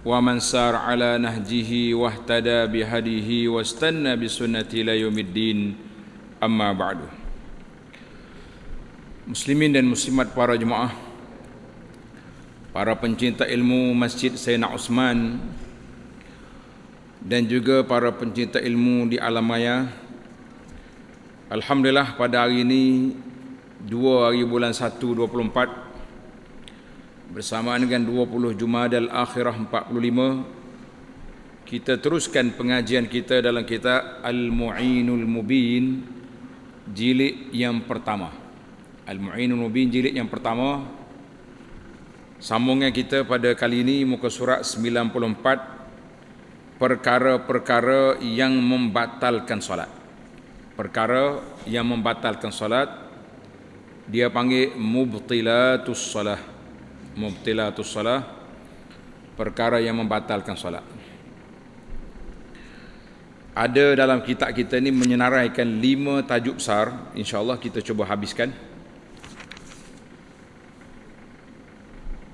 ومن سار على نهجه واهتدى بهديه واستنى بسنة ليوم الدين أما بعد Muslimin dan muslimat para jemaah Para pencinta ilmu Masjid Sayyidina Osman Dan juga para pencinta ilmu di alam maya Alhamdulillah pada hari ini Dua hari bulan 1, bersamaan dengan 20 Jumadal Akhirah 45 kita teruskan pengajian kita dalam kita Al-Mu'inul Mubin jilid yang pertama Al-Mu'inul Mubin jilid yang pertama sambungan kita pada kali ini muka surat 94 perkara-perkara yang membatalkan solat perkara yang membatalkan solat dia panggil mubtilatus solat mubtilatus salah perkara yang membatalkan solat ada dalam kitab kita ni menyenaraikan lima tajuk besar insya Allah kita cuba habiskan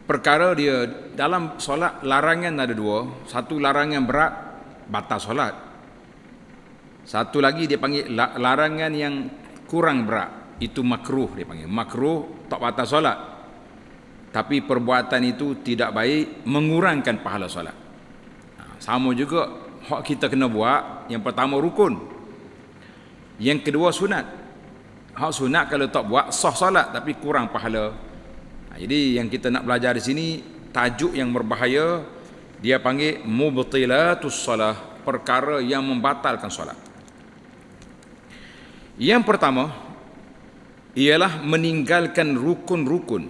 perkara dia dalam solat larangan ada dua satu larangan berat batal solat satu lagi dia panggil larangan yang kurang berat itu makruh dia panggil makruh tak batal solat tapi perbuatan itu tidak baik mengurangkan pahala solat ha, sama juga hak kita kena buat yang pertama rukun yang kedua sunat hak sunat kalau tak buat sah solat tapi kurang pahala ha, jadi yang kita nak belajar di sini tajuk yang berbahaya dia panggil mubtilatus solah perkara yang membatalkan solat yang pertama ialah meninggalkan rukun-rukun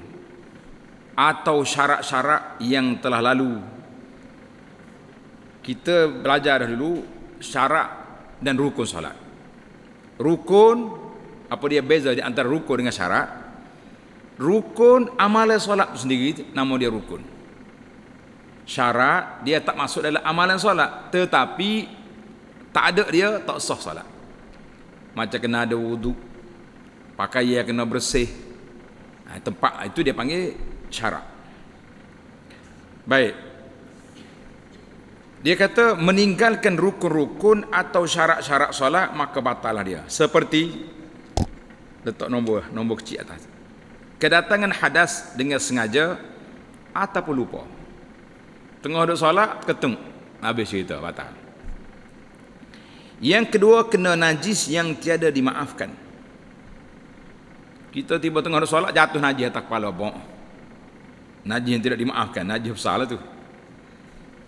atau syarat-syarat yang telah lalu. Kita belajar dah dulu syarat dan rukun solat. Rukun apa dia beza di antara rukun dengan syarat? Rukun amalan solat sendiri nama dia rukun. Syarat dia tak masuk dalam amalan solat tetapi tak ada dia tak sah solat. Macam kena ada wuduk, pakaian kena bersih. Ha, tempat itu dia panggil cara. Baik. Dia kata meninggalkan rukun-rukun atau syarat-syarat solat maka batalah dia. Seperti letak nombor nombor kecil atas. Kedatangan hadas dengan sengaja ataupun lupa. Tengah duduk solat ketung habis cerita batal. Yang kedua kena najis yang tiada dimaafkan. Kita tiba tengah duduk solat jatuh najis atas kepala bong najis yang tidak dimaafkan najis besar lah tu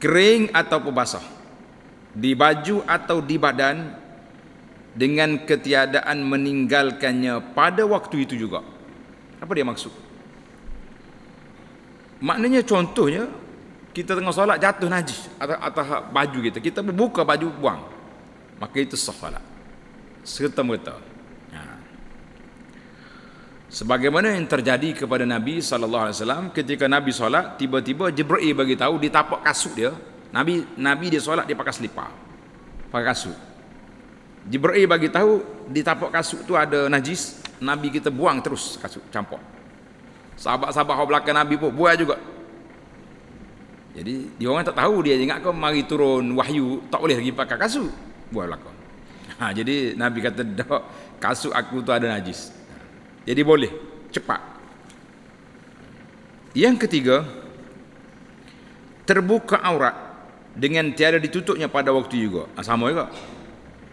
kering atau basah di baju atau di badan dengan ketiadaan meninggalkannya pada waktu itu juga apa dia maksud maknanya contohnya kita tengah solat jatuh najis atau, atau baju kita kita buka baju buang maka itu sah solat serta-merta Sebagaimana yang terjadi kepada Nabi sallallahu alaihi wasallam ketika Nabi solat tiba-tiba Jibril bagi tahu di tapak kasut dia Nabi Nabi dia solat dia pakai selipar. Pakai kasut. Jibril bagi tahu di tapak kasut tu ada najis, Nabi kita buang terus kasut campur. Sahabat-sahabat hok belakang Nabi pun buat juga. Jadi dia orang tak tahu dia ingat kau mari turun wahyu tak boleh lagi pakai kasut. Buat belakang. Ha, jadi Nabi kata dak kasut aku tu ada najis. Jadi boleh cepat. Yang ketiga, terbuka aurat dengan tiada ditutupnya pada waktu juga. Ah, sama juga.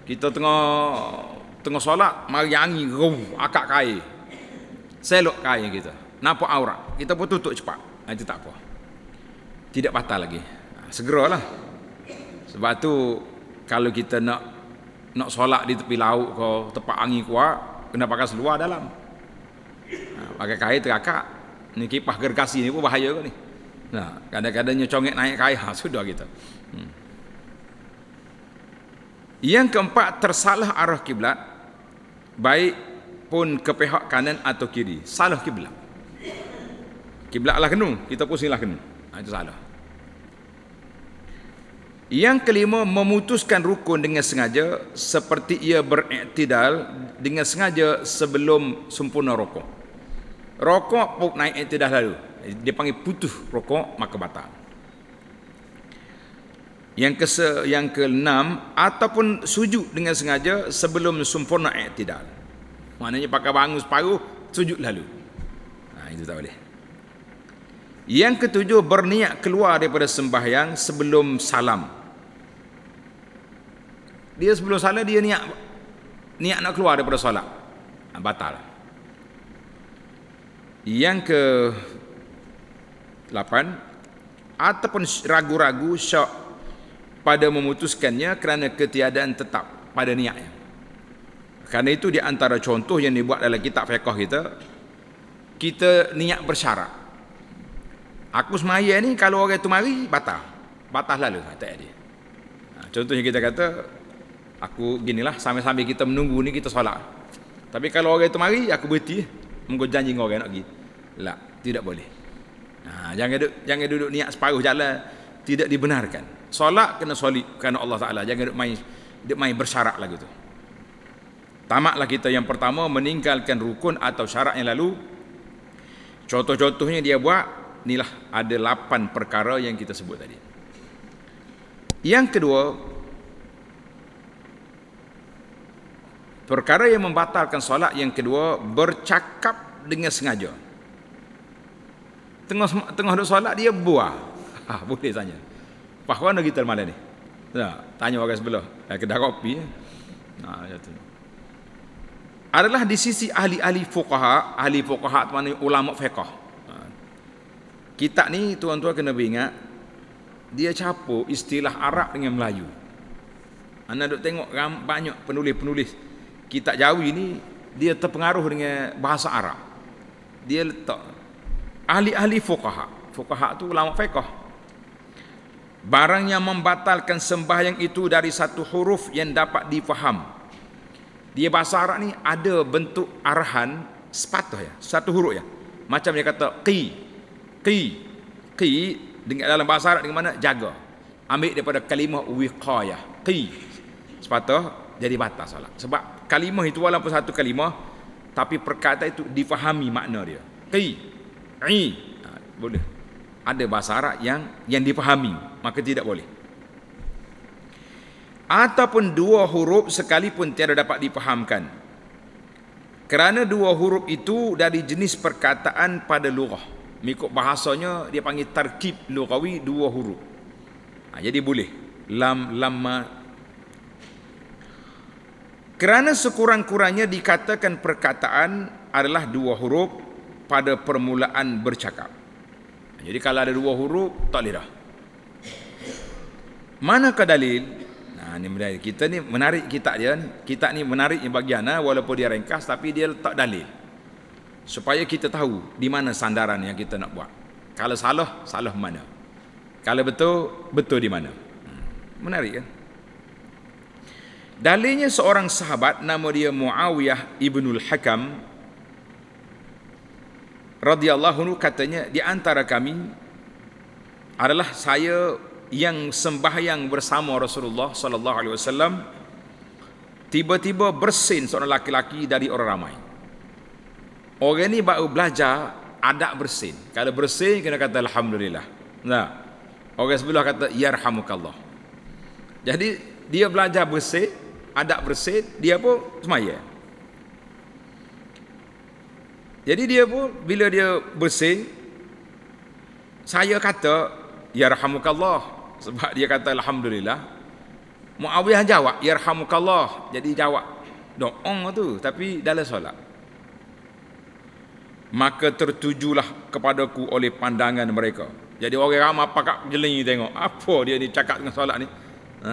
Kita tengah tengah solat, mari angin ruh akak kai. Selok kai kita. Nampak aurat. Kita pun tutup cepat. Ah, itu tak apa. Tidak patah lagi. Ah, segeralah. Sebab tu kalau kita nak nak solat di tepi laut ke tempat angin kuat, kena pakai seluar dalam. Ha, pakai kain terakak ni kipah gergasi ini, pun bahaya ke ni nah ha, kadang-kadang nyocongek naik kain ha, sudah kita hmm. yang keempat tersalah arah kiblat baik pun ke pihak kanan atau kiri salah kiblat kiblat lah kena kita pusing lah kena ha, itu salah yang kelima memutuskan rukun dengan sengaja seperti ia beriktidal dengan sengaja sebelum sempurna rokok. Rokok pun naik iktidal lalu. Dia panggil putus rokok maka batal. Yang ke yang keenam ataupun sujud dengan sengaja sebelum sempurna iktidal. Maknanya pakai bangun separuh sujud lalu. Ha, itu tak boleh. Yang ketujuh berniat keluar daripada sembahyang sebelum salam. Dia sebelum salam dia niat niat nak keluar daripada solat. Ha, batal. Yang ke 8 ataupun ragu-ragu syak pada memutuskannya kerana ketiadaan tetap pada niatnya. Kerana itu di antara contoh yang dibuat dalam kitab fiqh kita kita niat bersyarat Aku semaya ni kalau orang tu mari batal. Batal lalu tak ada. Ha, contohnya kita kata aku ginilah sambil-sambil kita menunggu ni kita solat. Tapi kalau orang tu mari aku berhenti mengko janji dengan orang nak pergi. Lah, tidak boleh. Ha, jangan duduk jangan duduk niat separuh jalan tidak dibenarkan. Solat kena solid kerana Allah Taala. Jangan duduk main duduk main bersyarat lagi tu. Tamaklah kita yang pertama meninggalkan rukun atau syarat yang lalu. Contoh-contohnya dia buat inilah ada lapan perkara yang kita sebut tadi. Yang kedua, perkara yang membatalkan solat yang kedua bercakap dengan sengaja. Tengah tengah duduk solat dia buah. Ha, boleh tanya. Pahwan lagi termale ni. Tak, tanya orang sebelah. Eh, kedai kopi. Ya. Ha, ya tu. Adalah di sisi ahli-ahli fuqaha, ahli fuqaha tu maknanya ulama fiqah. Kita ni tuan-tuan kena ingat dia capur istilah Arab dengan Melayu. Anda duk tengok banyak penulis-penulis kitab Jawi ni dia terpengaruh dengan bahasa Arab. Dia letak ahli-ahli fuqaha. Fuqaha tu ulama fiqh. Barang yang membatalkan sembah yang itu dari satu huruf yang dapat difaham. Dia bahasa Arab ni ada bentuk arahan sepatah ya, satu huruf ya. Macam dia kata qi qi qi dengan dalam bahasa Arab dengan mana jaga ambil daripada kalimah wiqayah qi sepatah jadi batas salah sebab kalimah itu walaupun satu kalimah tapi perkataan itu difahami makna dia qi i ha, boleh ada bahasa Arab yang yang difahami maka tidak boleh ataupun dua huruf sekalipun tiada dapat dipahamkan kerana dua huruf itu dari jenis perkataan pada lughah mengikut bahasanya dia panggil tarkib lughawi dua huruf. Ha, jadi boleh. Lam lamma kerana sekurang-kurangnya dikatakan perkataan adalah dua huruf pada permulaan bercakap. Ha, jadi kalau ada dua huruf, tak boleh dah. Manakah dalil? Nah, ini menarik. Kita ni menarik kitab dia. Kitab ni menarik bagian. Ha? Walaupun dia ringkas, tapi dia letak dalil supaya kita tahu di mana sandaran yang kita nak buat. Kalau salah, salah mana? Kalau betul, betul di mana? Hmm, menarik kan? Dalilnya seorang sahabat nama dia Muawiyah ibnul Hakam radhiyallahu anhu katanya di antara kami adalah saya yang sembahyang bersama Rasulullah sallallahu alaihi wasallam tiba-tiba bersin seorang laki-laki dari orang ramai. Orang ni baru belajar adab bersin. Kalau bersin kena kata alhamdulillah. Nah. Orang sebelah kata yarhamukallah. Jadi dia belajar bersin, adab bersin, dia pun semaya. Jadi dia pun bila dia bersin saya kata yarhamukallah sebab dia kata alhamdulillah. Muawiyah jawab yarhamukallah. Jadi jawab doa tu tapi dalam solat maka tertujulah kepadaku oleh pandangan mereka. Jadi orang ramai apa pakak jeling tengok, apa dia ni cakap dengan solat ni? Ha.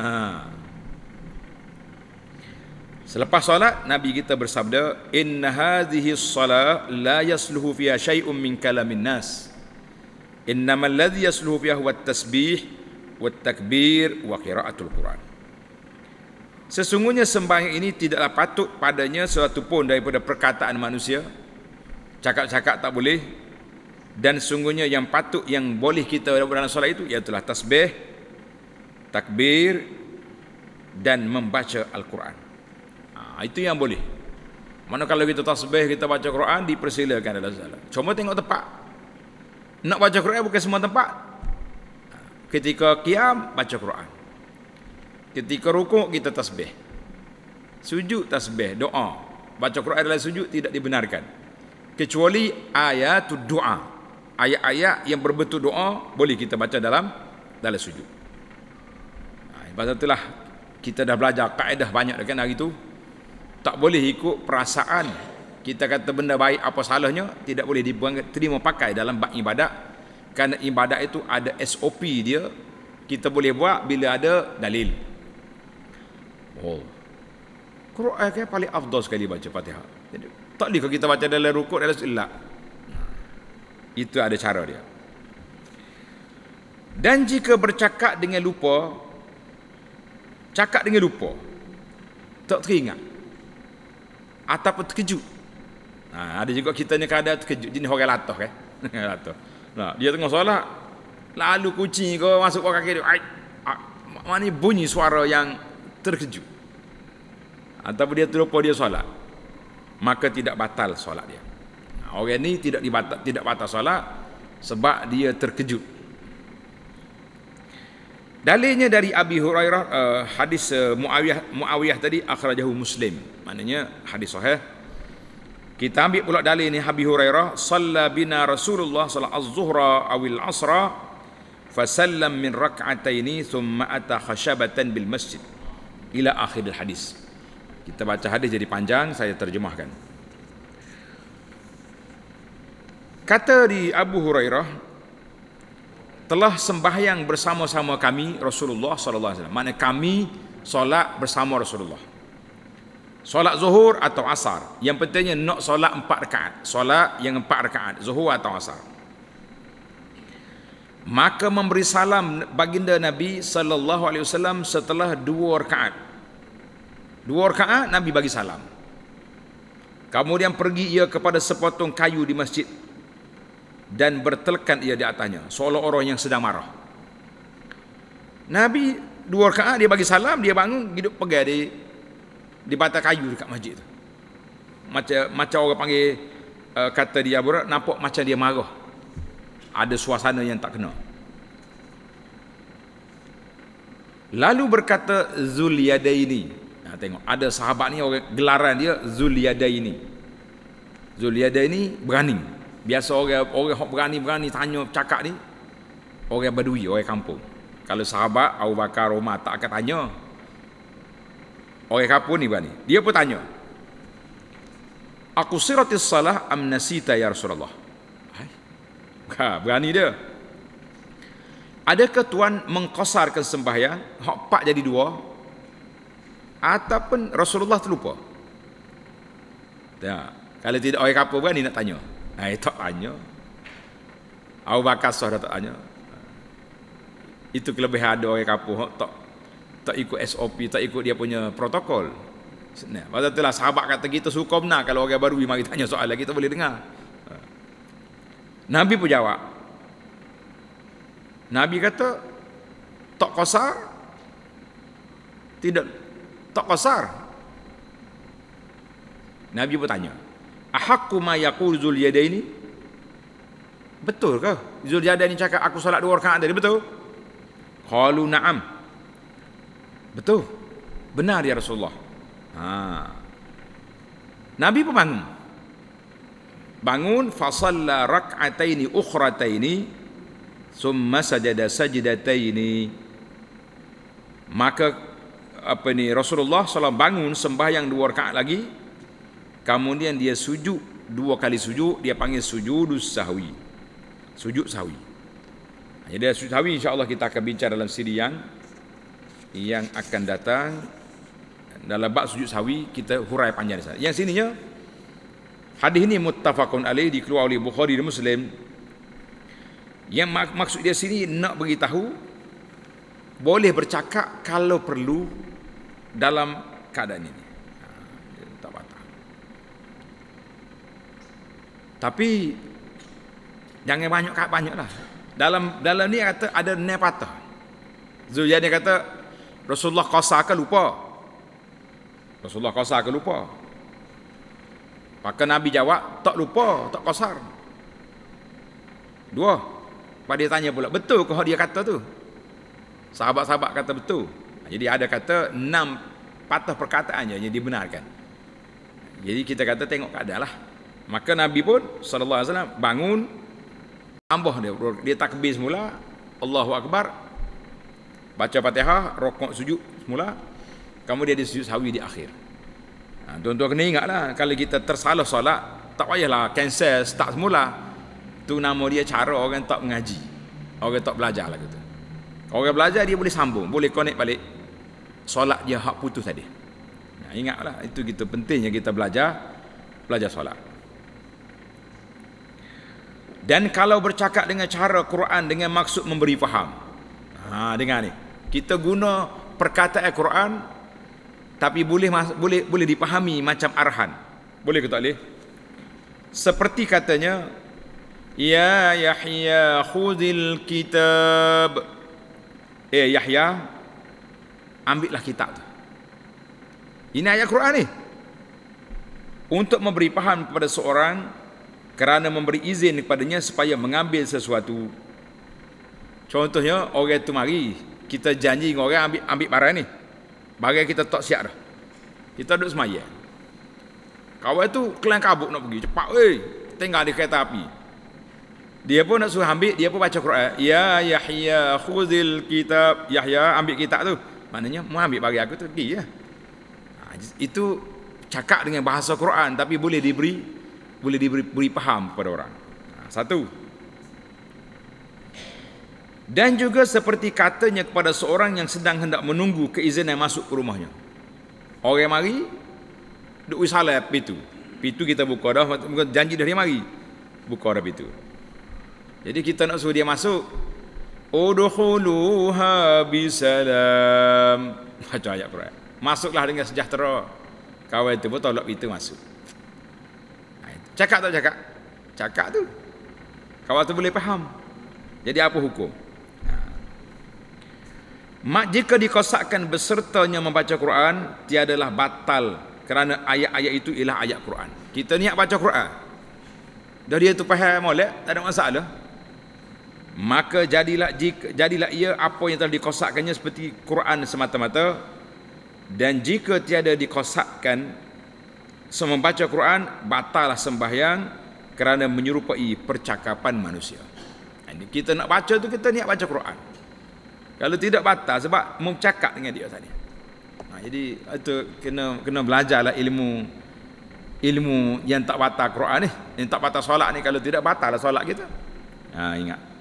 Selepas solat, Nabi kita bersabda, "Inna hadhihi as la yasluhu fiha shay'un min kalamin nas. Innama alladhi yasluhu fiha huwa tasbih wa at-takbir wa qira'atul Quran." Sesungguhnya sembahyang ini tidaklah patut padanya sesuatu pun daripada perkataan manusia, cakap-cakap tak boleh dan sungguhnya yang patut yang boleh kita dalam solat itu ialah tasbih takbir dan membaca al-Quran. Ha, itu yang boleh. Mana kalau kita tasbih kita baca Quran dipersilakan dalam solat. Cuma tengok tempat. Nak baca Quran bukan semua tempat. Ha, ketika kiam baca Quran. Ketika rukuk kita tasbih. Sujud tasbih doa. Baca Quran dalam sujud tidak dibenarkan kecuali ayat doa ayat-ayat yang berbentuk doa boleh kita baca dalam dalam sujud ha, sebab nah, itulah kita dah belajar kaedah banyak dah kan hari itu tak boleh ikut perasaan kita kata benda baik apa salahnya tidak boleh dibuang terima pakai dalam bak ibadat kerana ibadat itu ada SOP dia kita boleh buat bila ada dalil oh Quran kan paling afdal sekali baca Fatihah jadi tak boleh kalau kita baca dalam rukuk dalam silap itu ada cara dia dan jika bercakap dengan lupa cakap dengan lupa tak teringat ataupun terkejut ha, ada juga kita ni kadang terkejut jenis orang latah kan eh. latah nah, dia tengah solat lalu kucing ke masuk kaki dia ah, mana bunyi suara yang terkejut ataupun dia terlupa dia solat maka tidak batal solat dia. Orang ni tidak dibatal, tidak batal solat sebab dia terkejut. Dalilnya dari Abi Hurairah uh, hadis uh, Muawiyah Muawiyah tadi akhrajahu Muslim. Maknanya hadis sahih. Kita ambil pula dalil ini Abi Hurairah sallabina Rasulullah sallallahu alaihi zuhra awil asra fasallam min rak'ataini thumma ata khashabatan bil masjid ila akhir al hadis. Kita baca hadis jadi panjang, saya terjemahkan. Kata di Abu Hurairah, telah sembahyang bersama-sama kami Rasulullah sallallahu alaihi wasallam. Mana kami solat bersama Rasulullah. Solat zuhur atau asar. Yang pentingnya nak solat empat rakaat. Solat yang empat rakaat, zuhur atau asar. Maka memberi salam baginda Nabi sallallahu alaihi wasallam setelah dua rakaat. Dua rakaat Nabi bagi salam. Kemudian pergi ia kepada sepotong kayu di masjid dan bertelekan ia di atasnya seolah orang yang sedang marah. Nabi dua rakaat dia bagi salam, dia bangun hidup pegang di di batang kayu dekat masjid tu. Macam macam orang panggil uh, kata dia berat nampak macam dia marah. Ada suasana yang tak kena. Lalu berkata Zuliyadaini Ha, tengok ada sahabat ni orang gelaran dia Zuliyadai ni. Zuliyadai ni berani. Biasa orang orang hok berani-berani tanya cakap ni orang badui, orang kampung. Kalau sahabat Abu Bakar Umar tak akan tanya. Orang kampung ni berani. Dia pun tanya. Aku siratis salah am nasita ya Rasulullah. Ha, berani dia. Adakah tuan mengkosarkan sembahyang? Hak pak jadi dua, ataupun Rasulullah terlupa. Tak. Kalau tidak orang kapur berani nak tanya. Ha, ah, itu tanya. Abu Bakar sudah tak tanya. Itu kelebihan ada orang kapur. Tak, tak ikut SOP, tak ikut dia punya protokol. Nah, pada telah sahabat kata kita suka benar kalau orang baru mari tanya soal lah, kita boleh dengar. Ah. Nabi pun jawab. Nabi kata tak kosar tidak tak kasar Nabi bertanya ahakku ma yaqul zul yadaini betul ke zul yadaini cakap aku solat dua rakaat tadi betul qalu na'am betul benar ya Rasulullah ha. Nabi pun bangun bangun fasalla rak'ataini ukhrataini summa sajada sajdataini maka apa ni Rasulullah SAW bangun sembahyang dua rakaat lagi kemudian dia sujud dua kali sujud dia panggil sujudus sahwi sujud sahwi jadi sujud sahwi insyaallah kita akan bincang dalam siri yang yang akan datang dalam bab sujud sahwi kita hurai panjang di sana yang sininya hadis ini muttafaqun alaih dikeluarkan oleh Bukhari dan Muslim yang mak maksud dia sini nak beritahu boleh bercakap kalau perlu dalam keadaan ini. Ha, tak patah. Tapi jangan banyak kat banyaklah. Dalam dalam ni kata ada ne patah. Zuyani kata Rasulullah qasa ke lupa. Rasulullah qasa ke lupa. Pakai Nabi jawab, tak lupa, tak kosar. Dua. pak dia tanya pula, betul ke dia kata tu? Sahabat-sahabat kata betul. Jadi ada kata enam patah perkataannya yang dibenarkan. Jadi kita kata tengok keadaan lah. Maka Nabi pun saw bangun tambah dia dia takbir semula Allahu akbar baca Fatihah rokok sujud semula kamu dia disujud sujud sawi di akhir. Ha, tuan-tuan kena ingatlah kalau kita tersalah solat tak payahlah cancel start semula. Tu nama dia cara orang tak mengaji. Orang tak belajar lah gitu. Orang belajar dia boleh sambung, boleh connect balik solat dia hak putus tadi. Nah, ingatlah itu kita pentingnya kita belajar belajar solat. Dan kalau bercakap dengan cara Quran dengan maksud memberi faham. Ha dengar ni. Kita guna perkataan Quran tapi boleh boleh boleh dipahami macam arahan. Boleh ke tak boleh? Seperti katanya Ya Yahya khudil kitab Eh Yahya ambillah kitab tu. Ini ayat Quran ni. Untuk memberi paham kepada seorang kerana memberi izin kepadanya supaya mengambil sesuatu. Contohnya orang tu mari, kita janji dengan orang ambil ambil barang ni. Bagai kita tak siap dah. Kita duduk semayang. Kawan tu kelam kabut nak pergi, cepat weh, tinggal di kereta api. Dia pun nak suruh ambil, dia pun baca Quran. Ya Yahya khuzil kitab. Yahya ambil kitab tu maknanya mau ambil bagi aku tu pergi ya. Ha, itu cakap dengan bahasa Quran tapi boleh diberi boleh diberi beri faham kepada orang. Ha, satu. Dan juga seperti katanya kepada seorang yang sedang hendak menunggu keizinan masuk ke rumahnya. Orang mari duk wisalah pintu. itu kita buka dah, janji dah dia mari. Buka dah itu. Jadi kita nak suruh dia masuk, Udkhuluha bisalam. Baca ayat Quran. Masuklah dengan sejahtera. Kawan itu pun tolak kita masuk. Ha, cakap tak cakap? Cakap tu. Kawan tu boleh faham. Jadi apa hukum? Ha. Mak jika dikosakkan bersertanya membaca Quran tiadalah batal kerana ayat-ayat itu ialah ayat Quran. Kita niat baca Quran. Dah dia tu faham molek, tak ada masalah maka jadilah jika, jadilah ia apa yang telah dikosakkannya seperti Quran semata-mata dan jika tiada dikosakkan semua baca Quran batalah sembahyang kerana menyerupai percakapan manusia ini kita nak baca tu kita niat baca Quran kalau tidak batal sebab mencakap dengan dia tadi nah, ha, jadi itu kena kena belajarlah ilmu ilmu yang tak batal Quran ni yang tak batal solat ni kalau tidak batallah solat kita ha, ingat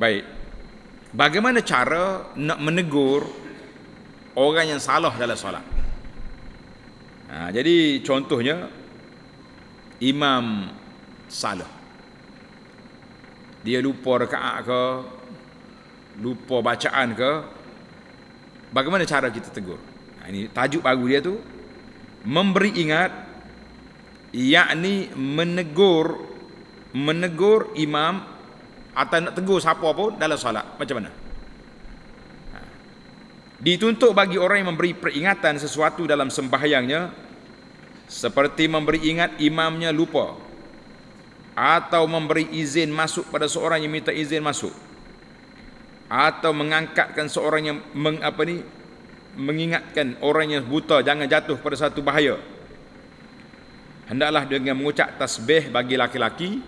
Baik. Bagaimana cara nak menegur orang yang salah dalam solat? Ha, jadi contohnya imam salah. Dia lupa rakaat ke? Lupa bacaan ke? Bagaimana cara kita tegur? Ha, ini tajuk baru dia tu memberi ingat yakni menegur menegur imam atau nak tegur siapa pun dalam solat macam mana ha. dituntut bagi orang yang memberi peringatan sesuatu dalam sembahyangnya seperti memberi ingat imamnya lupa atau memberi izin masuk pada seorang yang minta izin masuk atau mengangkatkan seorang yang meng, apa ni mengingatkan orang yang buta jangan jatuh pada satu bahaya hendaklah dengan mengucap tasbih bagi laki-laki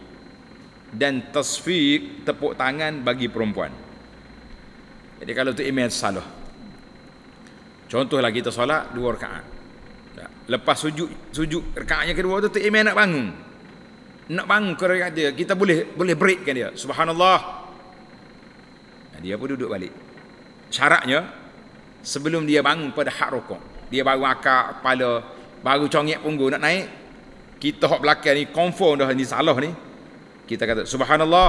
dan tasfiq tepuk tangan bagi perempuan. Jadi kalau tu imam salah. Contoh lagi kita solat dua rakaat. Ya. Lepas sujud sujud rakaatnya kedua tu tu imam nak bangun. Nak bangun ke rakaat dia, kita boleh boleh breakkan dia. Subhanallah. Dia pun duduk balik. Syaratnya sebelum dia bangun pada hak rukuk, dia baru akak kepala, baru congek punggung nak naik, kita hok belakang ni confirm dah ni salah ni kita kata subhanallah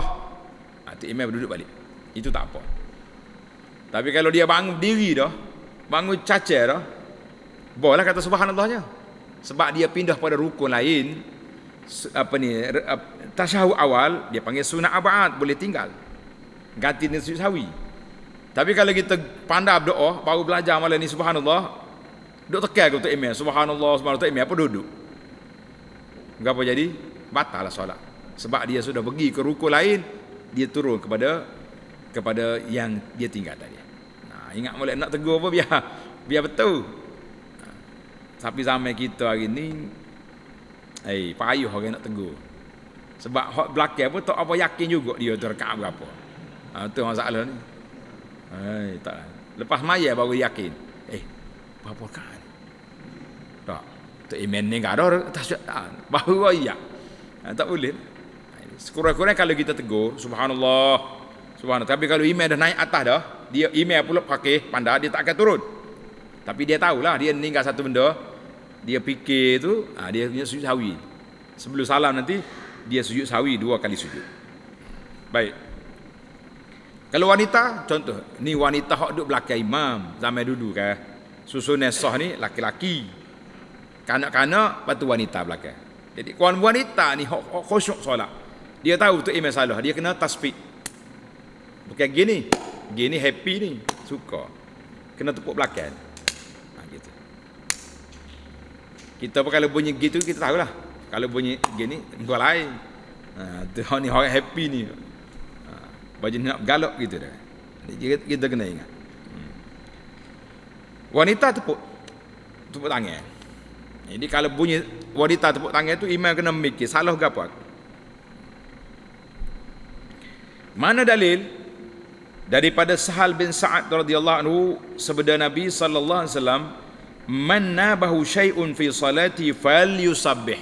nanti ah, imam duduk balik itu tak apa tapi kalau dia bangun diri dah bangun caca dah bolehlah kata subhanallahnya sebab dia pindah pada rukun lain apa ni tasyahud awal dia panggil sunnah abad boleh tinggal ganti dengan sujud sawi tapi kalau kita pandai berdoa baru belajar malam ni subhanallah duduk tekan ke untuk imam subhanallah subhanallah imam apa duduk apa jadi batal lah solat sebab dia sudah pergi ke rukun lain dia turun kepada kepada yang dia tinggal tadi nah, ingat boleh nak tegur apa biar biar betul tapi zaman kita hari ni eh payuh orang nak tegur sebab hot belakang pun tak apa yakin juga dia tu rekat berapa ha, tu masalah ni eh, tak lepas maya baru yakin eh berapa kan tak tak imen ni gak ada tak baru iya eh, tak boleh Sekurang-kurangnya kalau kita tegur, subhanallah. Subhanallah. Tapi kalau email dah naik atas dah, dia email pula pakai pandai, dia tak akan turun. Tapi dia tahulah, dia meninggal satu benda, dia fikir tu, ha, dia punya sujud sawi. Sebelum salam nanti, dia sujud sawi dua kali sujud. Baik. Kalau wanita, contoh, ni wanita yang duduk belakang imam, zaman dulu kan. Susun nesah ni laki-laki. Kanak-kanak, lepas tu wanita belakang. Jadi, kawan wanita ni khusyuk solat. Dia tahu tu imam salah. Dia kena tasbih. Bukan gini. Gini happy ni. Suka. Kena tepuk belakang. Ha, gitu. Kita apa kalau bunyi gitu, kita tahu lah, Kalau bunyi gini, gua lain. Ha, ni orang happy ni. Ha, baju nak galak gitu dah. Kita, kita kena ingat. Hmm. Wanita tepuk. Tepuk tangan. Jadi kalau bunyi wanita tepuk tangan tu, imam kena mikir. Salah ke apa? Mana dalil daripada Sahal bin Sa'ad radhiyallahu anhu sebeda Nabi sallallahu alaihi wasallam man nabahu syai'un fi salati falyusabbih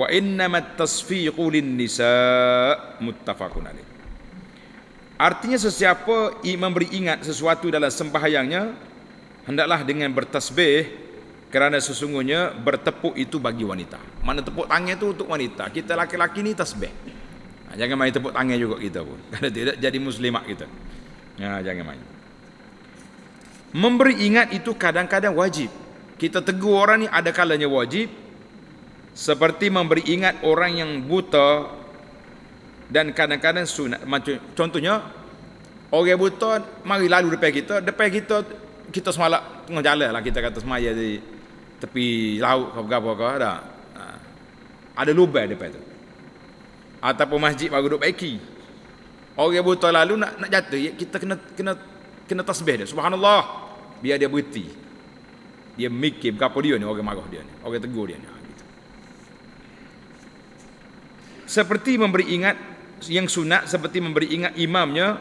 wa innama at-tasfiqu lin-nisa muttafaqun alaih Artinya sesiapa memberi ingat sesuatu dalam sembahyangnya hendaklah dengan bertasbih kerana sesungguhnya bertepuk itu bagi wanita. Mana tepuk tangan itu untuk wanita. Kita laki-laki ni tasbih. Ha, jangan main tepuk tangan juga kita pun. Kalau tidak jadi muslimat kita. Ha, jangan main. Memberi ingat itu kadang-kadang wajib. Kita tegur orang ni ada kalanya wajib. Seperti memberi ingat orang yang buta dan kadang-kadang sunat. Macam, contohnya, orang buta mari lalu depan kita. Depan kita, kita semalak tengah jalan lah kita kata semaya di tepi laut ke apa-apa Ada, ha. ada lubang depan tu ataupun masjid baru duduk baiki orang buta lalu nak nak jatuh ya, kita kena kena kena tasbih dia subhanallah biar dia berhenti dia mikir berapa dia ni orang marah dia ni orang tegur dia ni ha, seperti memberi ingat yang sunat seperti memberi ingat imamnya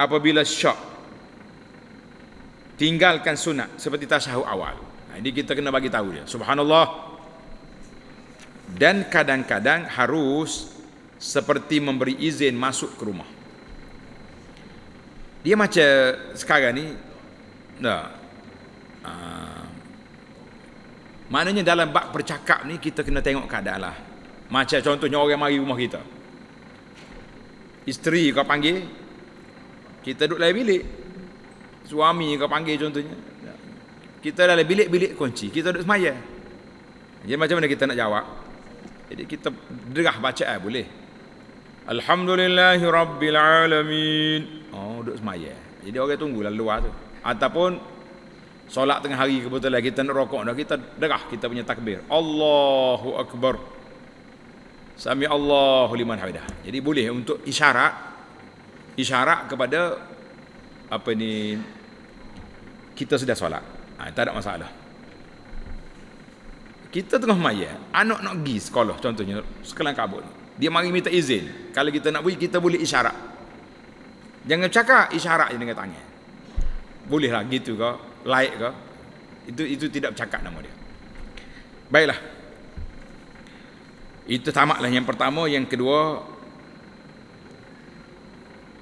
apabila syak tinggalkan sunat seperti tasyahud awal nah, ha, ini kita kena bagi tahu dia subhanallah dan kadang-kadang harus seperti memberi izin masuk ke rumah. Dia macam sekarang ni dah. Uh, maknanya dalam bab percakap ni kita kena tengok keadaan lah. Macam contohnya orang mari rumah kita. Isteri kau panggil, kita duduk dalam bilik. Suami kau panggil contohnya. Kita dalam bilik-bilik kunci, kita duduk semaya. Jadi macam mana kita nak jawab? Jadi kita derah bacaan ah, boleh. Alhamdulillahi Rabbil Alamin. Oh, duduk semaya. Jadi orang tunggu lah luar tu. Ataupun, solat tengah hari kebetulan kita nak rokok dah, kita derah kita punya takbir. Allahu Akbar. Sami Allahu liman hamidah. Jadi boleh untuk isyarat isyarat kepada apa ni kita sudah solat. Ha, tak ada masalah. Kita tengah maya, anak nak pergi sekolah contohnya sekolah kabut dia mari minta izin kalau kita nak pergi kita boleh isyarat jangan cakap isyarat je dengan tangan bolehlah gitu ke layak ke itu itu tidak cakap nama dia baiklah itu tamatlah yang pertama yang kedua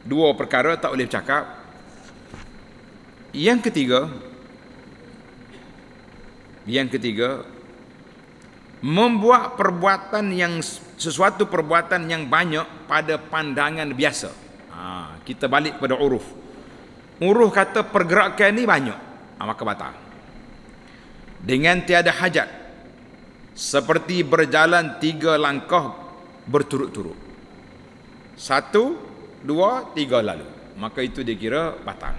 dua perkara tak boleh cakap yang ketiga yang ketiga membuat perbuatan yang sesuatu perbuatan yang banyak pada pandangan biasa. Ha, kita balik pada uruf. Uruf kata pergerakan ini banyak. Ha, maka batal. Dengan tiada hajat. Seperti berjalan tiga langkah berturut-turut. Satu, dua, tiga lalu. Maka itu dia kira batal.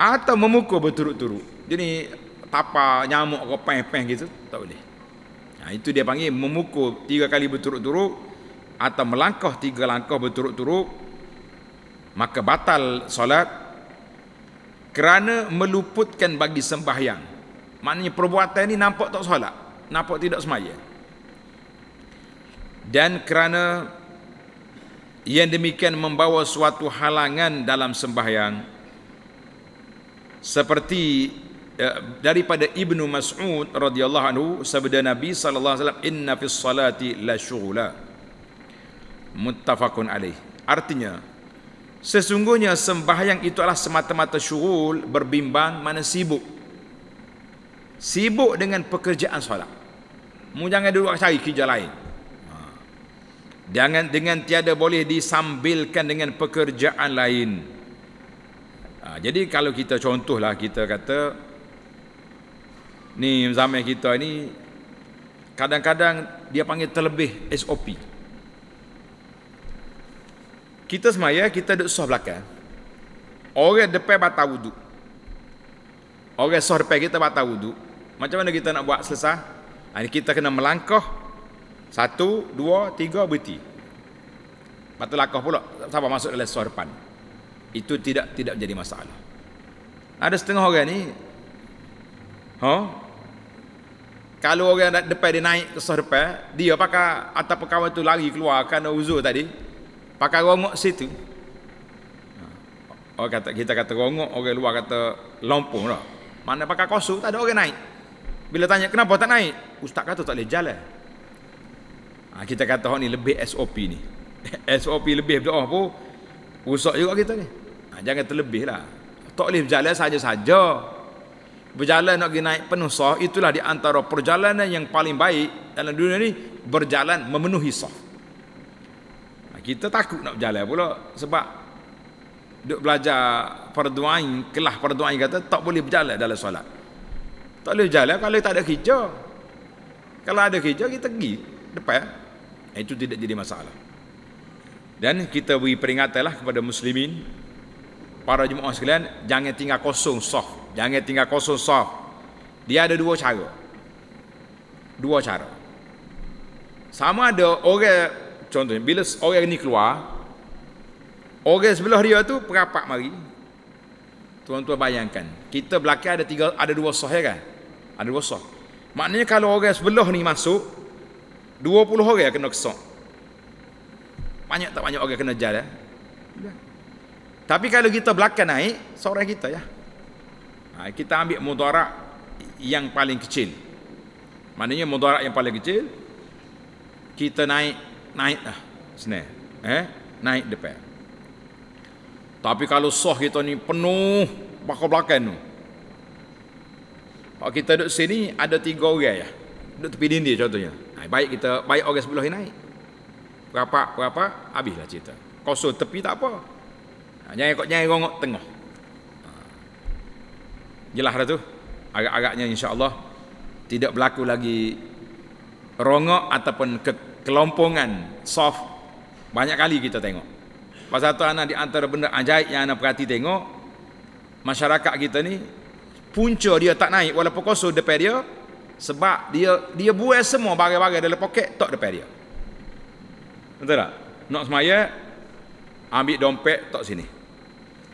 Atau memukul berturut-turut. Jadi tapa nyamuk ke peh-peh gitu. Tak boleh. Ha, itu dia panggil memukul tiga kali berturut-turut atau melangkah tiga langkah berturut-turut maka batal solat kerana meluputkan bagi sembahyang maknanya perbuatan ini nampak tak solat nampak tidak semaya dan kerana yang demikian membawa suatu halangan dalam sembahyang seperti Ya, daripada Ibnu Mas'ud radhiyallahu anhu sabda Nabi sallallahu alaihi wasallam inna fis salati la syughla muttafaqun alaih artinya sesungguhnya sembahyang itu adalah semata-mata syughul berbimbang mana sibuk sibuk dengan pekerjaan solat mu jangan duduk cari kerja lain dengan ha. dengan tiada boleh disambilkan dengan pekerjaan lain ha, jadi kalau kita contohlah kita kata ni zaman kita ni kadang-kadang dia panggil terlebih SOP kita semaya kita duduk soh belakang orang depan batal wuduk orang soh depan kita batal wuduk macam mana kita nak buat selesai ha, kita kena melangkah satu, dua, tiga berhenti batal lakah pula siapa masuk dalam soh depan itu tidak tidak jadi masalah ada setengah orang ni ha kalau orang nak depan dia naik ke depan dia pakai atas pekawan tu lari keluar kerana uzur tadi pakai rongok situ Oh kata kita kata rongok orang luar kata lompong lah mana pakai kosu? tak ada orang naik bila tanya kenapa tak naik ustaz kata tak boleh jalan ha, kita kata ni lebih SOP ni SOP lebih berdoa oh, pun rusak juga kita ni ha, jangan terlebih lah tak boleh berjalan saja-saja berjalan nak pergi naik penuh sah itulah di antara perjalanan yang paling baik dalam dunia ni berjalan memenuhi sah kita takut nak berjalan pula sebab duk belajar perduain kelah perduain kata tak boleh berjalan dalam solat tak boleh berjalan kalau tak ada kerja kalau ada kerja kita pergi depan itu tidak jadi masalah dan kita beri peringatan lah kepada muslimin para jemaah sekalian jangan tinggal kosong soft Jangan tinggal kosong soft. Dia ada dua cara. Dua cara. Sama ada orang contohnya bila orang ni keluar orang sebelah dia tu perapak mari. Tuan-tuan bayangkan, kita belakang ada tiga ada dua ya kan? Ada dua soh. Maknanya kalau orang sebelah ni masuk 20 orang kena kesok. Banyak tak banyak orang kena jalan. Ya? Tapi kalau kita belakang naik, seorang kita ya. Ha, kita ambil mudarat yang paling kecil maknanya mudarat yang paling kecil kita naik naik lah eh naik depan tapi kalau soh kita ni penuh pakar belakang tu kalau kita duduk sini ada tiga orang ya duduk tepi dinding contohnya ha, baik kita baik orang sebelah ni naik berapa berapa habislah cerita kosong tepi tak apa ha, jangan kok jangan rongok tengah Jelah dah tu. Agak-agaknya insya-Allah tidak berlaku lagi rongok ataupun ke kelompongan soft banyak kali kita tengok. Pasal tu anak di antara benda ajaib yang anak perhati tengok masyarakat kita ni punca dia tak naik walaupun kosong depan dia sebab dia dia buang semua barang-barang dalam poket tok depan dia. Betul tak? Nak semaya ambil dompet tok sini.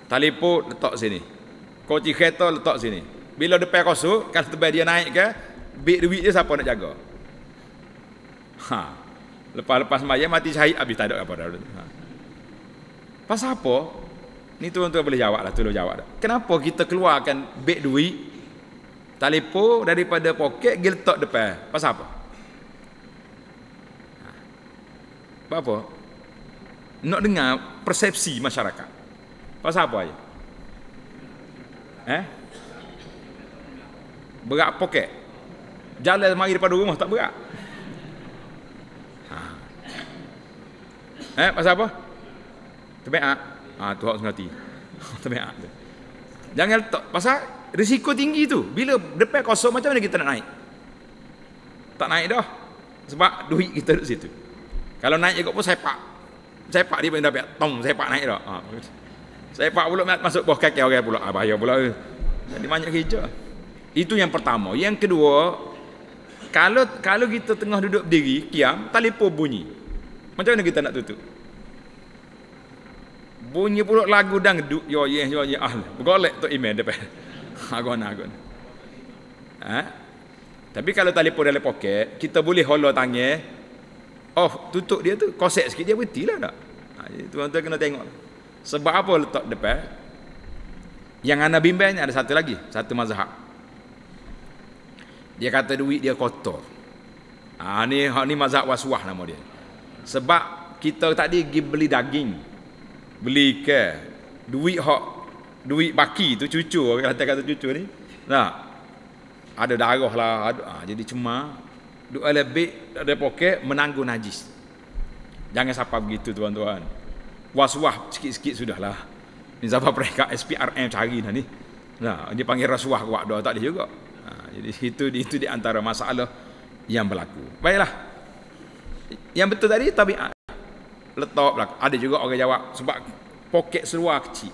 Telepon letak sini. Kunci kereta letak sini. Bila depan kosu, kalau tebal dia naik ke, bik duit dia siapa nak jaga? Ha. Lepas-lepas sembahyang mati syahid habis tak ada apa dah. Ha. Pasal apa? Ni tu tuan boleh jawab lah, tuan-tuan jawab dah. Kenapa kita keluarkan beg duit, talipo daripada poket, gil tok depan. Pasal apa? Apa ha. apa? Nak dengar persepsi masyarakat. Pasal apa ayah? Eh? Berat poket. Jalan mari depan rumah tak berat. Ha. Eh, pasal apa? Tebak. Ah, ha, tu hak sengati. Tebak. Jangan letak pasal risiko tinggi tu. Bila depan kosong macam mana kita nak naik? Tak naik dah. Sebab duit kita duduk situ. Kalau naik juga pun sepak. Sepak dia pun dapat. Tong sepak naik dah. Ha. Saya pak pula masuk bawah kaki orang pula. Ah bahaya pula. Jadi banyak kerja. Itu yang pertama. Yang kedua, kalau kalau kita tengah duduk berdiri, kiam, telefon bunyi. Macam mana kita nak tutup? Bunyi pula lagu dangdut, yo ye yo ye ah. Bergolek tu email depan. Agon agon. Ha? Tapi kalau telefon dalam poket, kita boleh hola tangan. Oh, tutup dia tu. Kosek sikit dia betilah tak? Ha, tuan-tuan kena tengok. Sebab apa letak depan? Yang anak bimbangnya ada satu lagi, satu mazhab. Dia kata duit dia kotor. Ha, ni, ha, ni mazhab waswah nama dia. Sebab kita tadi pergi beli daging. Beli ke. Duit hak. Duit baki tu cucu. Kata kata cucu ni. Nah, ada darah lah. Ada, ha, jadi cuma. Duit lebih ada poket menanggung najis. Jangan siapa begitu tuan-tuan. Rasuah, was sikit-sikit sudahlah. Ni Zabar mereka SPRM cari dah ni. Nah, dia panggil rasuah kuat doa tak ada juga. Ha, jadi itu itu di antara masalah yang berlaku. Baiklah. Yang betul tadi tabiat letak belaka. Ada juga orang jawab sebab poket seluar kecil.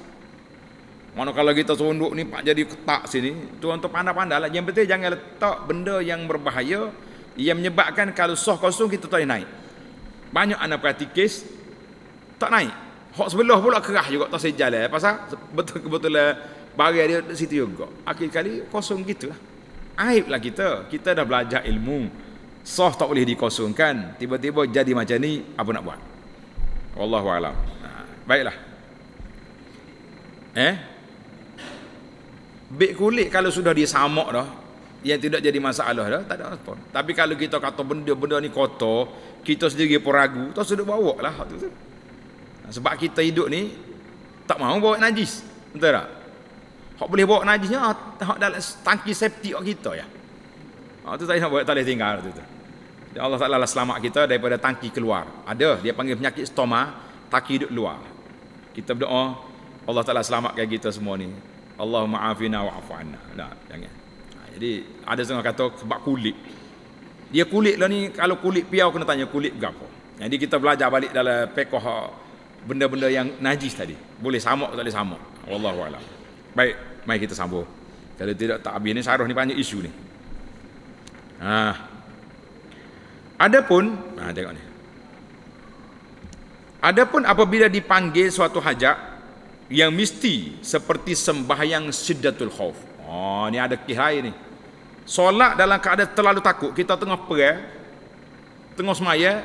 Mana kalau kita sunduk ni pak jadi ketak sini, tu untuk pandai-pandailah. Yang penting jangan letak benda yang berbahaya yang menyebabkan kalau soh kosong kita tak naik. Banyak anak praktikis tak naik. Hak sebelah pula kerah juga tak sejal lah. Pasal betul betul barang dia di situ juga. Akhir kali kosong gitulah. Aiblah kita. Kita dah belajar ilmu. Soh tak boleh dikosongkan. Tiba-tiba jadi macam ni, apa nak buat? Allah alam. Ha, baiklah. Eh? Bik kulit kalau sudah disamak dah, yang tidak jadi masalah dah, tak ada respon. Tapi kalau kita kata benda-benda ni kotor, kita sendiri pun ragu, tak sudah bawa lah. Tu, tu sebab kita hidup ni tak mau bawa najis betul tak hak boleh bawa najisnya ah, hak dalam tangki septi hak kita ya hak ah, tu tak nak buat tali tinggal tu tu Ya Allah Taala lah selamat kita daripada tangki keluar. Ada dia panggil penyakit stoma, tangki hidup luar. Kita berdoa Allah Taala selamatkan kita semua ni. Allahumma afina wa afu anna. Nah, jangan. jadi ada setengah kata sebab kulit. Dia kulit lah ni kalau kulit piau kena tanya kulit gapo. Jadi kita belajar balik dalam pekoh benda-benda yang najis tadi. Boleh samak atau tak boleh samak. Wallahu alam. Baik, mari kita sambung. Kalau tidak tak habis ni saruh ni banyak isu ni. Ha. Adapun, ha tengok ni. Adapun apabila dipanggil suatu hajat yang mesti seperti sembahyang syiddatul khauf. Oh, ha, ni ada kihai ni. Solat dalam keadaan terlalu takut, kita tengah perang, tengah semaya,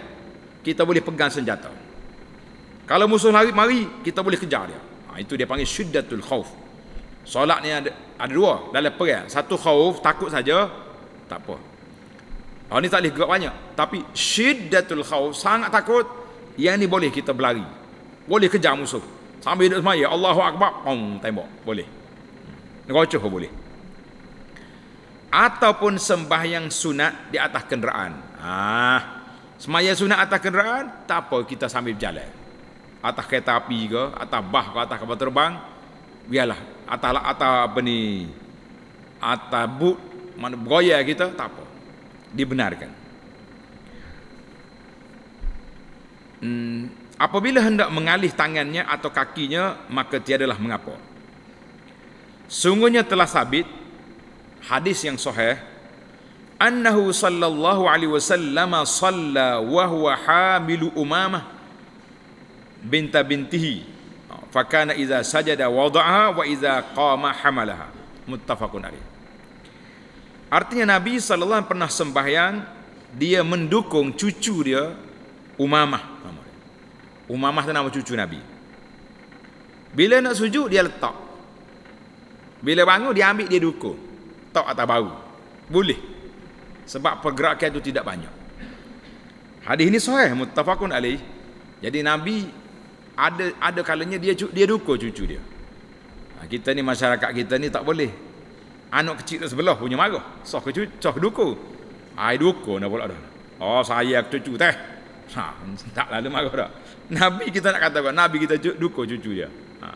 kita boleh pegang senjata. Kalau musuh lari mari, kita boleh kejar dia. Ha, itu dia panggil syiddatul khauf. Solat ni ada, ada dua dalam perang. Satu khauf, takut saja, tak apa. Ha, ni tak boleh gerak banyak. Tapi syiddatul khauf, sangat takut, yang ni boleh kita berlari. Boleh kejar musuh. Sambil duduk semaya, Allahu Akbar, pom, tembok. Boleh. Ngocoh hmm. boleh. Ataupun sembahyang sunat di atas kenderaan. Ah, ha, semaya sunat atas kenderaan, tak apa kita sambil berjalan atas kereta api ke atas bah ke atas kapal terbang biarlah atas atas apa ni atas but mana bergoya kita tak apa dibenarkan hmm, apabila hendak mengalih tangannya atau kakinya maka tiadalah mengapa sungguhnya telah sabit hadis yang sahih annahu sallallahu alaihi wasallam salla wa huwa hamilu umamah binta bintihi fakana iza sajada wada'a wa iza qama hamalaha muttafaqun alaih artinya nabi sallallahu alaihi pernah sembahyang dia mendukung cucu dia umamah nama umamah itu nama cucu nabi bila nak sujud dia letak bila bangun dia ambil dia dukung tak atau bau boleh sebab pergerakan itu tidak banyak hadis ini sahih muttafaqun alaih jadi nabi ada ada kalanya dia dia duka cucu dia. Ha, kita ni masyarakat kita ni tak boleh. Anak kecil tu sebelah punya marah. Sah ke cucu, sah duka. Ai duka nak pula dah. Oh saya cucu teh. Ha, tak lalu marah dah. Nabi kita nak kata Nabi kita duka cucu dia. Ha.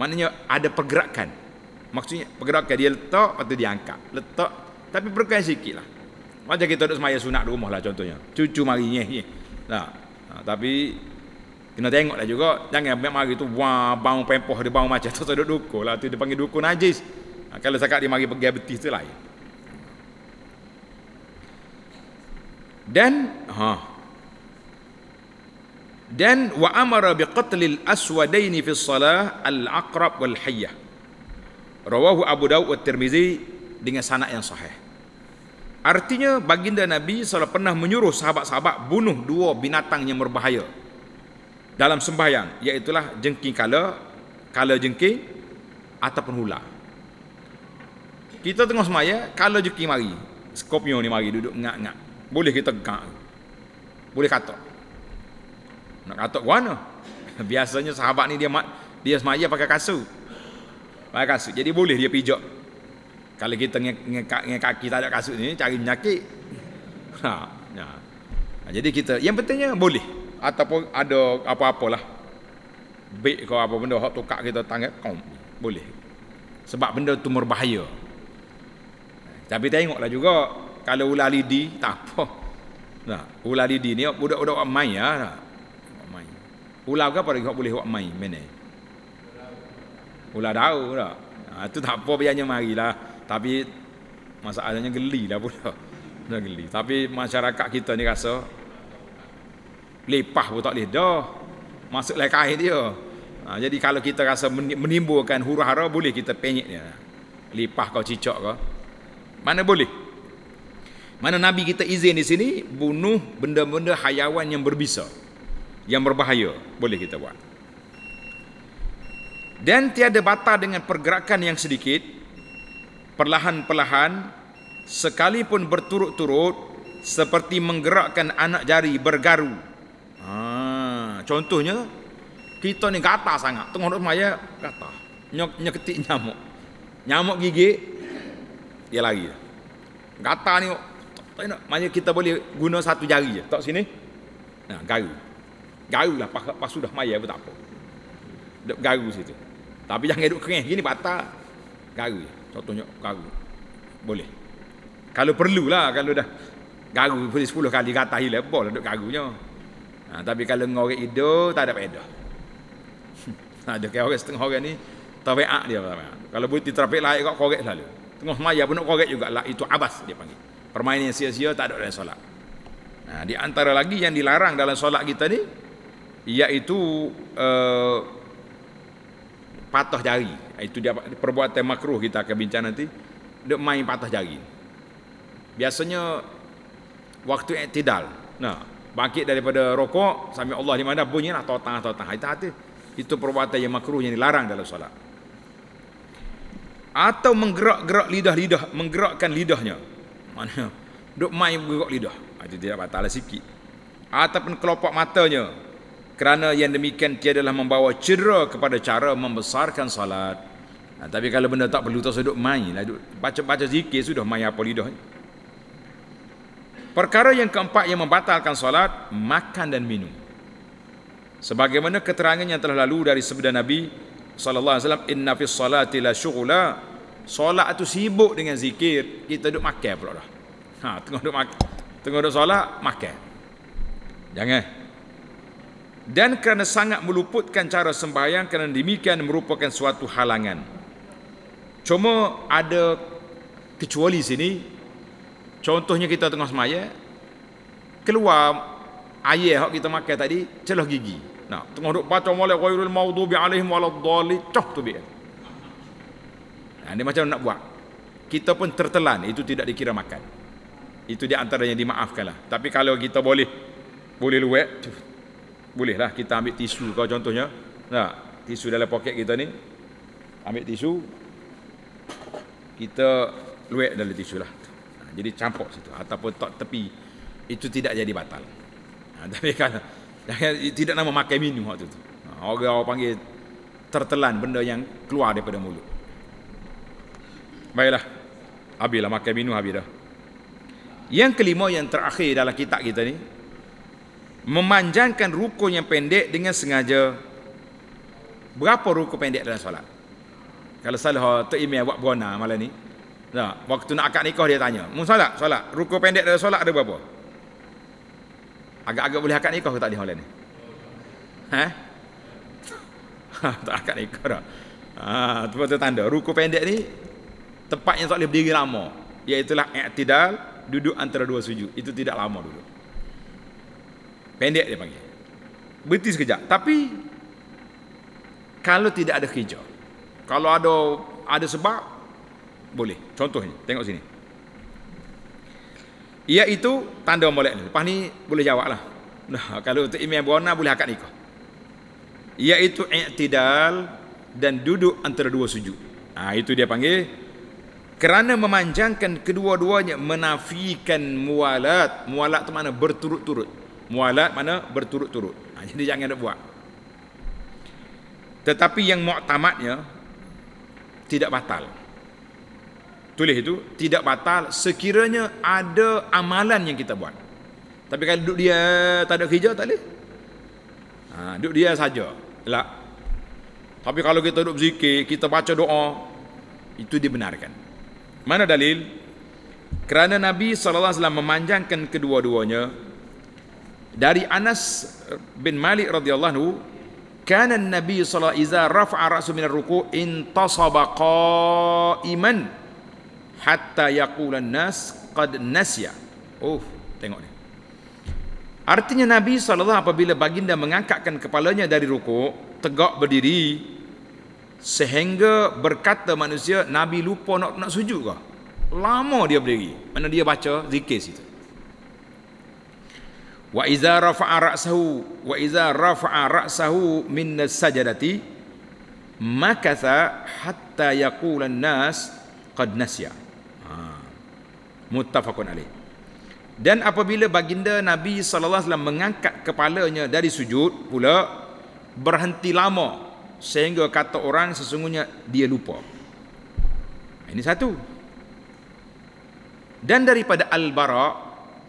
Maknanya ada pergerakan. Maksudnya pergerakan dia letak patut dia angkat. Letak tapi pergerakan sikit lah. Macam kita duduk semaya sunat di rumah lah contohnya. Cucu mari nyeh nyeh. Nah, nah, ha, tapi kena tengoklah juga jangan ambil mari tu wah bau pempoh dia bau macam tu duduk dukun lah tu dia panggil dukun najis ha, kalau sakat dia mari pergi betis tu lain dan ha dan wa amara bi qatl al aswadaini fi salah al aqrab wal hayyah rawahu abu daud wa tirmizi dengan sanad yang sahih artinya baginda nabi sallallahu pernah menyuruh sahabat-sahabat bunuh dua binatang yang berbahaya dalam sembahyang iaitulah jengking kala kala jengking ataupun hula kita tengok semaya kala jengking mari skopnya ni mari duduk ngak-ngak boleh kita gak boleh katok nak katok ke mana biasanya sahabat ni dia dia semaya pakai kasut pakai kasut jadi boleh dia pijak kalau kita ngekak nge kaki tak ada kasut ni cari menyakit ha, ya. jadi kita yang pentingnya boleh ataupun ada apa-apalah bek kau apa benda hak tukar kita tangkap kau boleh sebab benda tu berbahaya tapi tengoklah juga kalau ular lidi tak apa nah ular lidi ni budak-budak buat main ya nah. main ular apa lagi boleh buat main mana ular daun dah nah, tu tak apa biarnya marilah tapi masalahnya geli lah pula dah geli tapi masyarakat kita ni rasa lepah pun tak boleh dah masuk lain kain dia ha, jadi kalau kita rasa menimbulkan huru hara boleh kita penyek dia lepah kau cicak kau mana boleh mana Nabi kita izin di sini bunuh benda-benda hayawan yang berbisa yang berbahaya boleh kita buat dan tiada batal dengan pergerakan yang sedikit perlahan-perlahan sekalipun berturut-turut seperti menggerakkan anak jari bergaru contohnya kita ni gatal sangat Tengok duduk Maya gatal nyok nyeketik nyamuk nyamuk gigi. dia lari gatal ni maknanya kita boleh guna satu jari je tak sini nah, garu garu lah pas, pas sudah maya pun tak apa duduk garu situ tapi jangan duduk kering gini patah garu contohnya garu boleh kalau perlulah kalau dah garu boleh 10 kali gatal hilang boleh duduk garunya Ha, tapi kalau dengan orang Ido tak ada faedah. Ha, ada kayak orang setengah orang ni tabiat dia tabiat. Kalau bukti terapik lain kau korek selalu. Tengah maya pun nak korek juga lah itu abas dia panggil. Permainan yang sia-sia tak ada dalam solat. Ha, di antara lagi yang dilarang dalam solat kita ni iaitu uh, patah jari. Itu dia perbuatan makruh kita akan bincang nanti. Dia main patah jari. Biasanya waktu iktidal. Nah, bangkit daripada rokok sambil Allah di mana bunyi lah totang totang itu hati itu perbuatan yang makruh yang dilarang dalam solat atau menggerak-gerak lidah-lidah menggerakkan lidahnya mana duk main gerak lidah ah, itu tidak batal lah sikit ataupun kelopak matanya kerana yang demikian tiadalah membawa cedera kepada cara membesarkan salat. nah, tapi kalau benda tak perlu tak duk main lah. baca-baca zikir sudah main apa lidahnya Perkara yang keempat yang membatalkan solat, makan dan minum. Sebagaimana keterangan yang telah lalu dari sebidang Nabi sallallahu alaihi wasallam, "Inna fis salati la syughla." Solat itu sibuk dengan zikir, kita duduk makan pula dah. Ha, tengah duduk makan. Tengah duduk solat, makan. Jangan. Dan kerana sangat meluputkan cara sembahyang kerana demikian merupakan suatu halangan. Cuma ada kecuali sini Contohnya kita tengah semaya keluar air hak kita makan tadi celah gigi. Nah, tengah duk baca mole ghairul maudubi alaihim waladdallin cok tu dia. Nah, ini macam nak buat. Kita pun tertelan itu tidak dikira makan. Itu di antaranya dimaafkanlah. Tapi kalau kita boleh boleh luwek bolehlah kita ambil tisu kau contohnya. Nah, tisu dalam poket kita ni ambil tisu kita luwek dalam tisu lah jadi campur situ ataupun tak tepi itu tidak jadi batal ha, tapi kan, tidak nama makan minum waktu tu ha, orang orang panggil tertelan benda yang keluar daripada mulut baiklah habislah makan minum habis dah yang kelima yang terakhir dalam kitab kita ni memanjangkan rukun yang pendek dengan sengaja berapa rukun pendek dalam solat kalau salah tu imam buat berona malam ni Nah, waktu nak akad nikah dia tanya. Mu solat, solat. Ruku pendek dalam solat ada berapa? Agak-agak boleh akad nikah ke tak di Holland ni? Ha? tak akad nikah dah. Ha, ah, tu tanda. Ruku pendek ni tempat yang tak boleh berdiri lama. Iaitulah i'tidal, duduk antara dua sujud. Itu tidak lama dulu. Pendek dia panggil. Berhenti sekejap. Tapi, kalau tidak ada kerja, kalau ada ada sebab, boleh. contoh Contohnya, tengok sini. ia itu tanda molek ni. Lepas ni boleh jawab lah. Nah, kalau untuk imam berwarna boleh akad nikah. Iaitu i'tidal dan duduk antara dua sujud. ah itu dia panggil. Kerana memanjangkan kedua-duanya menafikan mualat. Mualat tu mana berturut-turut. Mualat mana berturut-turut. Ha, jadi jangan nak buat. Tetapi yang mu'tamadnya tidak batal tulis itu tidak batal sekiranya ada amalan yang kita buat. Tapi kalau duduk dia tak ada kerja tak boleh. Ha, duduk dia saja. Elak. Tapi kalau kita duduk zikir, kita baca doa, itu dibenarkan. Mana dalil? Kerana Nabi saw alaihi memanjangkan kedua-duanya dari Anas bin Malik radhiyallahu anhu kana an-nabi sallallahu alaihi wasallam iza rafa'a ra'su min ar-ruku' intasaba qa'iman hatta yaqulan nas qad nasya. Oh, tengok ni. Artinya Nabi SAW apabila baginda mengangkatkan kepalanya dari rukuk, tegak berdiri, sehingga berkata manusia, Nabi lupa nak, nak sujud ke? Lama dia berdiri. Mana dia baca zikir situ. Wa iza rafa'a ra'sahu wa iza rafa'a ra'sahu min as-sajadati makatha hatta yaqulan nas qad nasya muttafaqun alaih dan apabila baginda Nabi SAW mengangkat kepalanya dari sujud pula berhenti lama sehingga kata orang sesungguhnya dia lupa ini satu dan daripada Al-Bara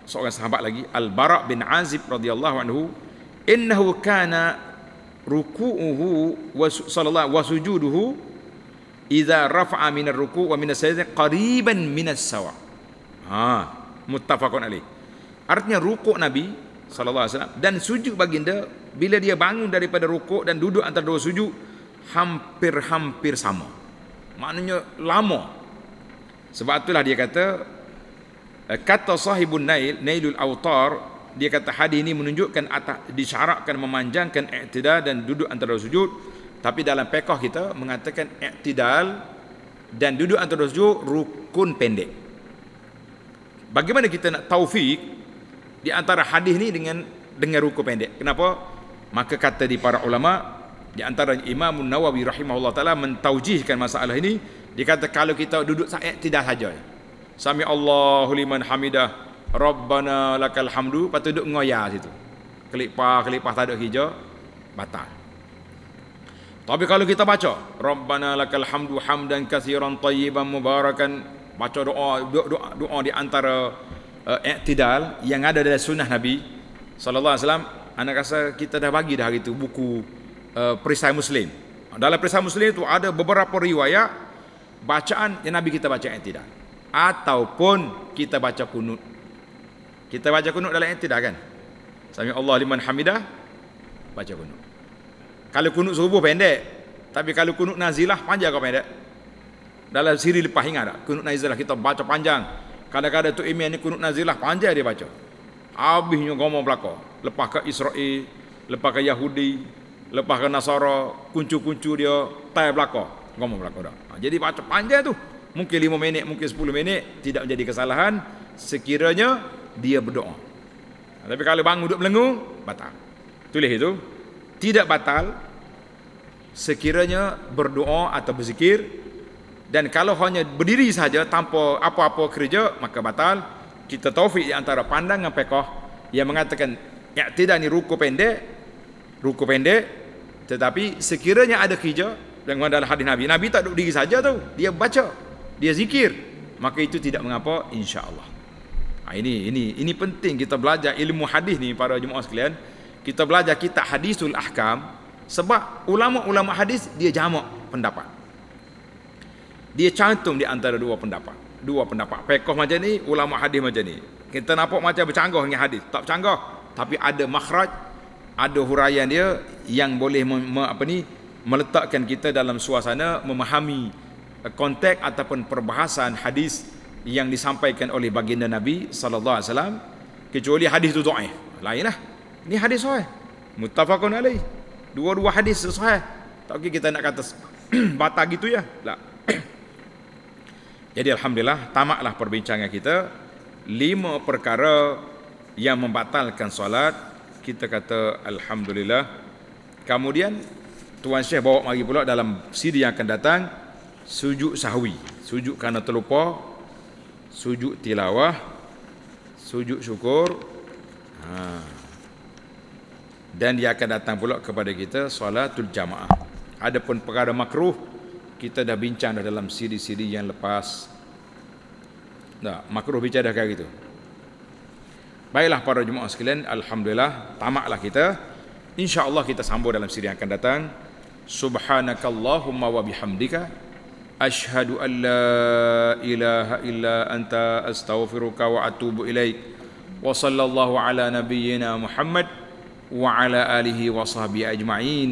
seorang sahabat lagi Al-Bara bin Azib radhiyallahu anhu innahu kana ruku'uhu wa sallallahu wa sujuduhu idza rafa'a min ar-ruku' wa min as-sajda qariban min as-sawa' Ha, muttafaqun alaih. Artinya rukuk Nabi saw dan sujud baginda bila dia bangun daripada rukuk dan duduk antara dua sujud hampir-hampir sama. Maknanya lama. Sebab itulah dia kata eh, kata sahibun Nail, Nailul Awtar. dia kata hadis ini menunjukkan atas disyarakkan memanjangkan i'tidal dan duduk antara dua sujud. Tapi dalam pekoh kita mengatakan i'tidal dan duduk antara dua sujud rukun pendek bagaimana kita nak taufik di antara hadis ni dengan dengan ruku pendek kenapa maka kata di para ulama di antara Imam Nawawi rahimahullah taala mentaujihkan masalah ini dia kata kalau kita duduk saat tidak saja sami Allahu liman hamidah rabbana lakal hamdu patu duduk ngoya situ kelipah kelipah tak ada hijau batal tapi kalau kita baca rabbana lakal hamdu hamdan katsiran tayyiban mubarakan baca doa doa doa di antara uh, eh, iktidal yang ada dalam sunnah Nabi sallallahu alaihi wasallam Anak rasa kita dah bagi dah hari itu buku uh, perisai muslim dalam perisai muslim itu ada beberapa riwayat bacaan yang Nabi kita baca iktidal ataupun kita baca kunut kita baca kunut dalam iktidal kan sami Allah liman hamidah baca kunut kalau kunut subuh pendek tapi kalau kunut nazilah panjang kau pendek dalam siri lepas ingat tak? Kunut Nazilah kita baca panjang. Kadang-kadang tu Imian ni Kunut Nazilah panjang dia baca. Habisnya gomo belaka. Lepas ke Israel, lepas ke Yahudi, lepas ke Nasara, kuncu-kuncu dia tai belaka. Gomo belaka dah. Ha, jadi baca panjang tu. Mungkin 5 minit, mungkin 10 minit tidak menjadi kesalahan sekiranya dia berdoa. Ha, tapi kalau bangun duduk melengung, batal. Tulis itu. Tidak batal sekiranya berdoa atau berzikir dan kalau hanya berdiri saja tanpa apa-apa kerja maka batal kita taufik di antara pandangan pekoh yang mengatakan ya tidak ni ruku pendek ruku pendek tetapi sekiranya ada kerja dengan dalam hadis Nabi Nabi tak duduk diri saja tu dia baca dia zikir maka itu tidak mengapa insyaAllah ha, ini ini ini penting kita belajar ilmu hadis ni para jemaah sekalian kita belajar kitab hadisul ahkam sebab ulama-ulama hadis dia jamak pendapat dia cantum di antara dua pendapat dua pendapat fiqh macam ni ulama hadis macam ni kita nampak macam bercanggah dengan hadis tak bercanggah tapi ada makhraj ada huraian dia yang boleh me, me, apa ni meletakkan kita dalam suasana memahami konteks ataupun perbahasan hadis yang disampaikan oleh baginda Nabi sallallahu alaihi wasallam kecuali hadis itu dhaif lainlah ni hadis sahih muttafaqun alaih dua-dua hadis sahih tak kira kita nak kata batal gitu ya tak Jadi alhamdulillah tamaklah perbincangan kita lima perkara yang membatalkan solat kita kata alhamdulillah. Kemudian tuan syekh bawa mari pula dalam siri yang akan datang sujud sahwi, sujud kerana terlupa, sujud tilawah, sujud syukur. Ha. Dan dia akan datang pula kepada kita solatul jamaah. Adapun perkara makruh kita dah bincang dah dalam siri-siri yang lepas. Tak, makruh bicara dah kaya Baiklah para jemaah sekalian, Alhamdulillah, tamaklah kita. InsyaAllah kita sambung dalam siri yang akan datang. Subhanakallahumma wa bihamdika. Ashhadu an ilaha illa anta astaghfiruka wa atubu ilaih. Wa sallallahu ala nabiyyina Muhammad wa ala alihi wa sahbihi ajma'in.